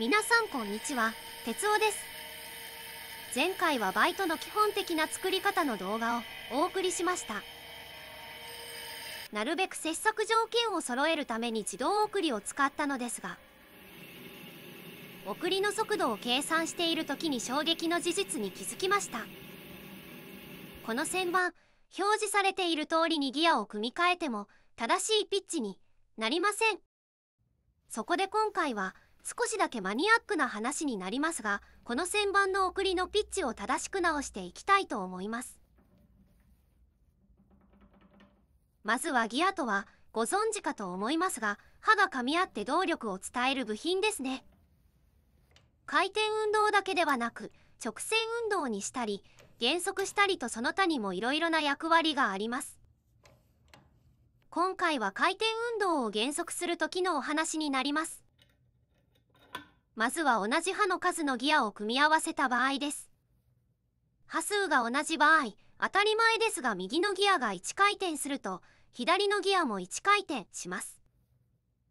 皆さんこんにちは哲夫です前回はバイトの基本的な作り方の動画をお送りしましたなるべく切削条件を揃えるために自動送りを使ったのですが送りの速度を計算している時に衝撃の事実に気づきましたこの旋盤表示されている通りにギアを組み替えても正しいピッチになりませんそこで今回は少しだけマニアックな話になりますがこの旋盤の送りのピッチを正しく直していきたいと思いますまずはギアとはご存知かと思いますが歯が噛み合って動力を伝える部品ですね回転運動だけではなく直線運動にしたり減速したりとその他にもいろいろな役割があります今回は回転運動を減速する時のお話になりますまずは同じ歯の数のギアを組み合わせた場合です。波数が同じ場合、当たり前ですが右のギアが1回転すると、左のギアも1回転します。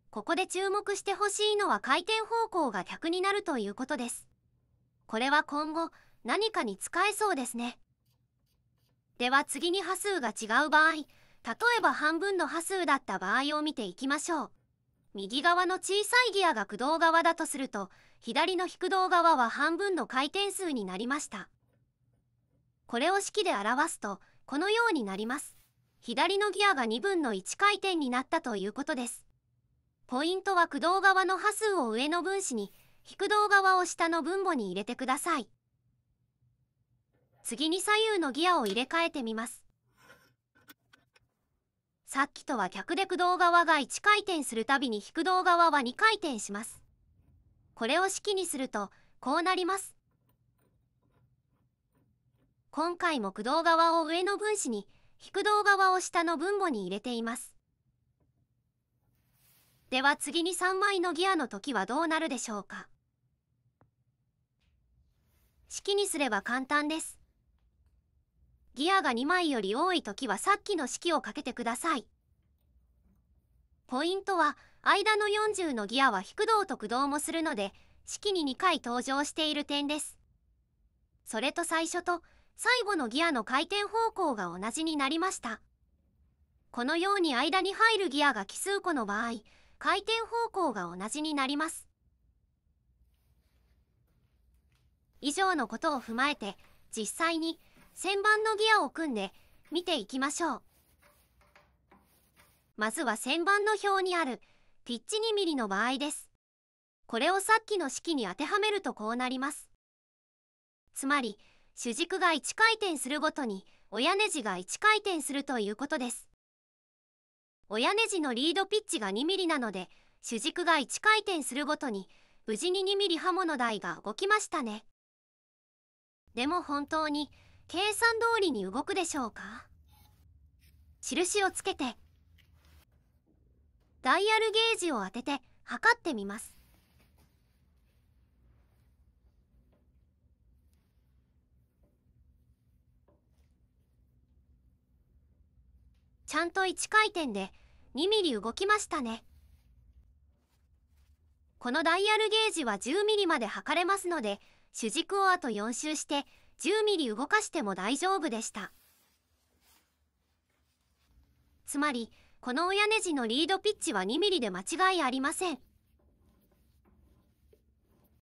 ここで注目してほしいのは回転方向が逆になるということです。これは今後、何かに使えそうですね。では次に波数が違う場合、例えば半分の波数だった場合を見ていきましょう。右側の小さいギアが駆動側だとすると左の引く動側は半分の回転数になりましたこれを式で表すとこのようになります左のギアが2分の1回転になったということですポイントは駆動側の波数を上の分子に引く動側を下の分母に入れてください次に左右のギアを入れ替えてみますさっきとは逆で駆動側が1回転するたびに引く動側は2回転します。これを式にするとこうなります。今回も駆動側を上の分子に引く動側を下の分母に入れています。では次に3枚のギアの時はどうなるでしょうか式にすれば簡単です。ギアが2枚より多い時はさっきの式をかけてください。ポイントは間の40のギアは引く動と駆動もするので式に2回登場している点です。それと最初と最後のギアの回転方向が同じになりました。このように間に入るギアが奇数個の場合回転方向が同じになります。以上のことを踏まえて実際に旋盤のギアを組んで見ていきましょう。まずは旋盤の表にあるピッチ2ミリの場合です。これをさっきの式に当てはめるとこうなります。つまり主軸が1回転するごとに親ネジが1回転するということです。親ネジのリードピッチが 2mm なので主軸が1回転するごとに無事に 2mm 刃物台が動きましたね。でも本当に計算通りに動くでしょうか印をつけてダイヤルゲージを当てて測ってみますちゃんと1回転で2ミリ動きましたねこのダイヤルゲージは10ミリまで測れますので主軸をあと4周して10ミリ動かしても大丈夫でしたつまりこの親ネジのリードピッチは2ミリで間違いありません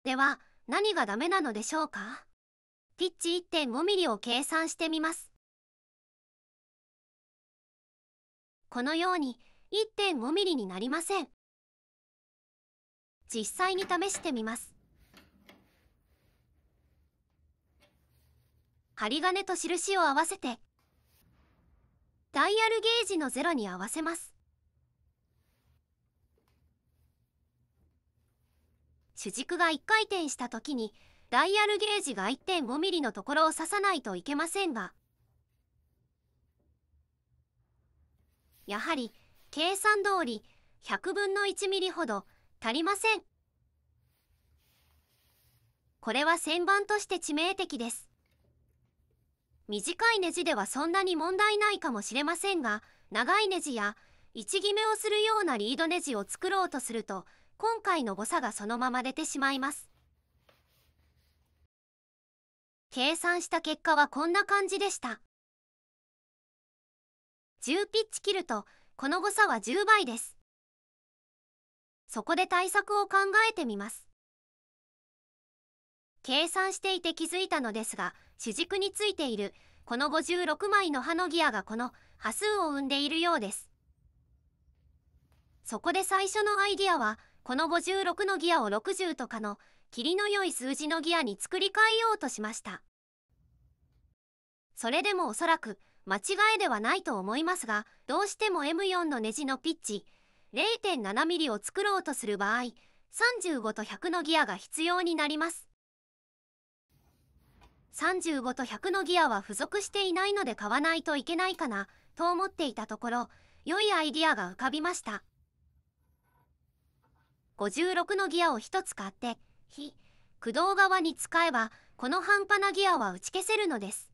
では何がダメなのでしょうかピッチ1.5ミリを計算してみますこのように1.5ミリになりません実際に試してみます針金と印を合わせてダイヤルゲージの0に合わせます主軸が1回転した時にダイヤルゲージが 1.5mm のところを刺さないといけませんがやはり計算通り100分の 1mm ほど足りませんこれは旋盤として致命的です短いネジではそんなに問題ないかもしれませんが長いネジや位置決めをするようなリードネジを作ろうとすると今回の誤差がそのまま出てしまいます計算した結果はこんな感じでした10ピッチ切るとこの誤差は10倍ですそこで対策を考えてみます計算していて気づいたのですが主軸についているこの56枚の歯のギアがこの波数を生んでいるようですそこで最初のアイディアはこの56のギアを60とかの霧の良い数字のギアに作り変えようとしましたそれでもおそらく間違いではないと思いますがどうしても M4 のネジのピッチ 0.7mm を作ろうとする場合35と100のギアが必要になります35と100のギアは付属していないので買わないといけないかなと思っていたところ良いアイディアが浮かびました56のギアを1つ買って非駆動側に使えばこの半端なギアは打ち消せるのです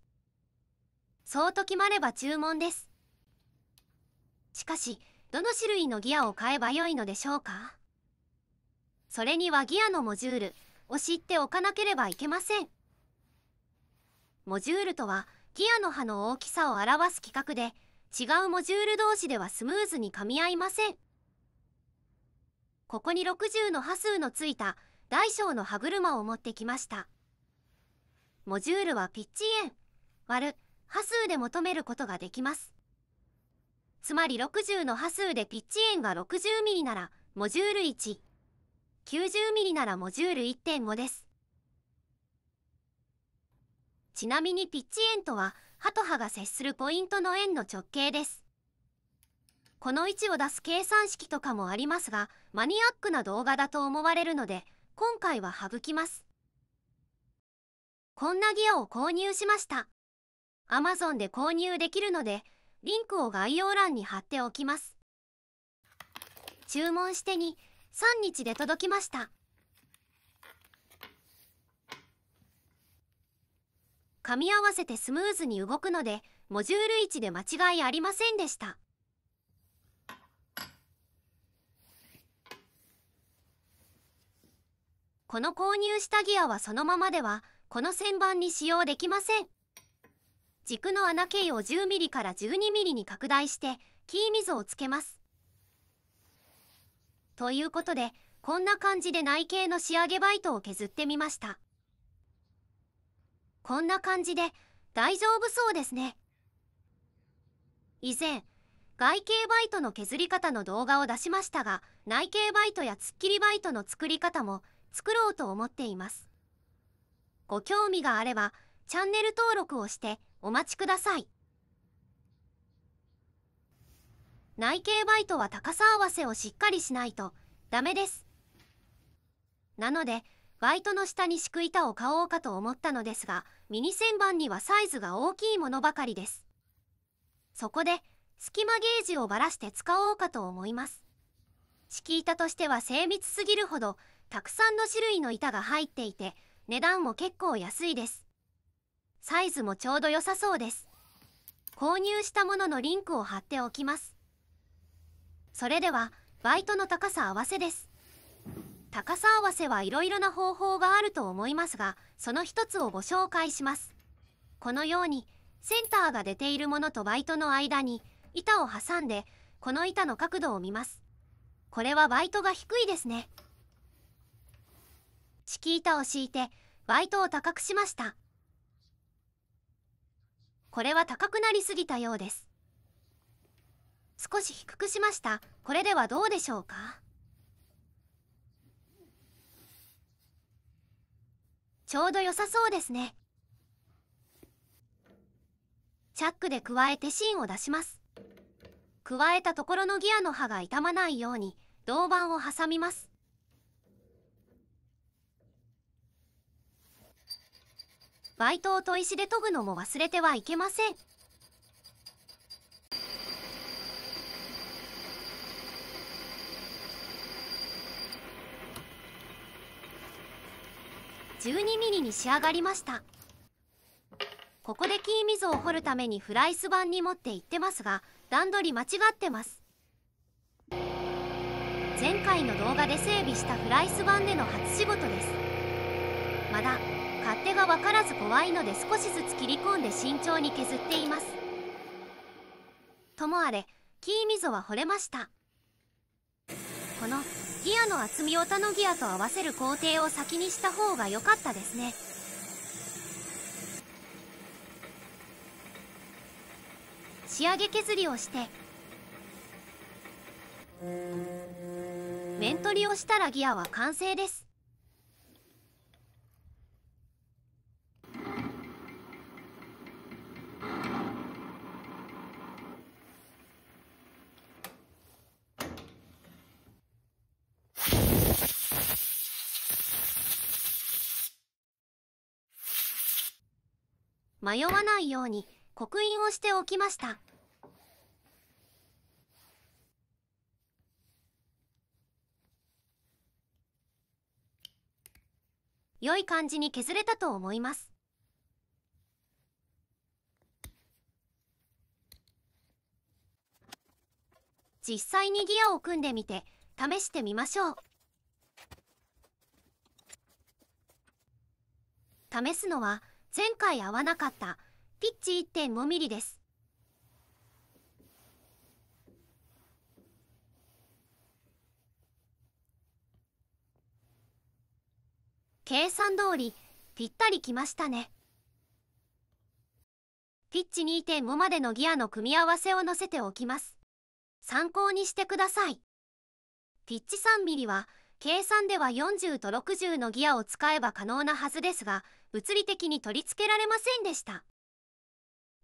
そうと決まれば注文ですしかしどの種類のギアを買えば良いのでしょうかそれにはギアのモジュールを知っておかなければいけませんモジュールとはギアの葉の大きさを表す規格で違うモジュール同士ではスムーズに噛み合いませんここに60の波数のついた大小の歯車を持ってきましたモジュールはピッチ円割る波数で求めることができますつまり60の波数でピッチ円が6 0ミリならモジュール1 9 0ミリならモジュール1.5ですちなみにピッチ円とは歯と歯が接するポイントの円の直径ですこの位置を出す計算式とかもありますがマニアックな動画だと思われるので今回は省きますこんなギアを購入しました Amazon で購入できるのでリンクを概要欄に貼っておきます注文してに3日で届きました噛み合わせてスムーズに動くのでモジュール位置で間違いありませんでした。この購入したギアはそのままではこの旋盤に使用できません軸の穴径を 10mm から 12mm に拡大してキー溝をつけますということでこんな感じで内径の仕上げバイトを削ってみましたこんな感じで大丈夫そうですね以前外形バイトの削り方の動画を出しましたが内形バイトや突っ切りバイトの作り方も作ろうと思っていますご興味があればチャンネル登録をしてお待ちください内形バイトは高さ合わせをしっかりしないとダメですなのでバイトの下に敷く板を買おうかと思ったのですがミニ旋盤にはサイズが大きいものばかりですそこで隙間ゲージをばらして使おうかと思います敷板としては精密すぎるほどたくさんの種類の板が入っていて値段も結構安いですサイズもちょうど良さそうです購入したもののリンクを貼っておきますそれではバイトの高さ合わせです高さ合わせはいろいろな方法があると思いますがその一つをご紹介しますこのようにセンターが出ているものとバイトの間に板を挟んでこの板の角度を見ますこれはバイトが低いですね敷板を敷いてバイトを高くしましたこれは高くなりすぎたようです少し低くしましたこれではどうでしょうかちょうど良さそうですねチャックで加えて芯を出します加えたところのギアの刃が傷まないように銅板を挟みますバイトを砥石で研ぐのも忘れてはいけません12ミリに仕上がりましたここで生溝を掘るためにフライス板に持って行ってますが段取り間違ってます前回の動画で整備したフライス板での初仕事ですまだ勝手が分からず怖いので少しずつ切り込んで慎重に削っていますともあれ木溝は掘れましたこのギアの厚みを他のギアと合わせる工程を先にした方が良かったですね仕上げ削りをして面取りをしたらギアは完成です迷わないように刻印をしておきました良い感じに削れたと思います実際にギアを組んでみて試してみましょう試すのは前回合わなかったピッチ1 5ミリです。計算通りぴったりきましたね。ピッチ2.5までのギアの組み合わせを載せておきます。参考にしてください。ピッチ3ミリは計算では40と60のギアを使えば可能なはずですが物理的に取り付けられませんでした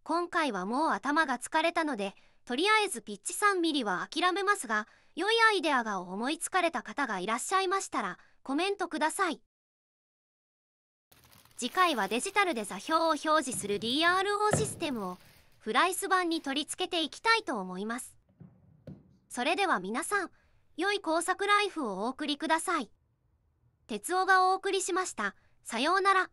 今回はもう頭が疲れたのでとりあえずピッチ3ミリは諦めますが良いアイデアが思いつかれた方がいらっしゃいましたらコメントください次回はデジタルで座標を表示する DRO システムをフライス版に取り付けていきたいと思いますそれでは皆さん良い工作ライフをお送りください。哲夫がお送りしました。さようなら。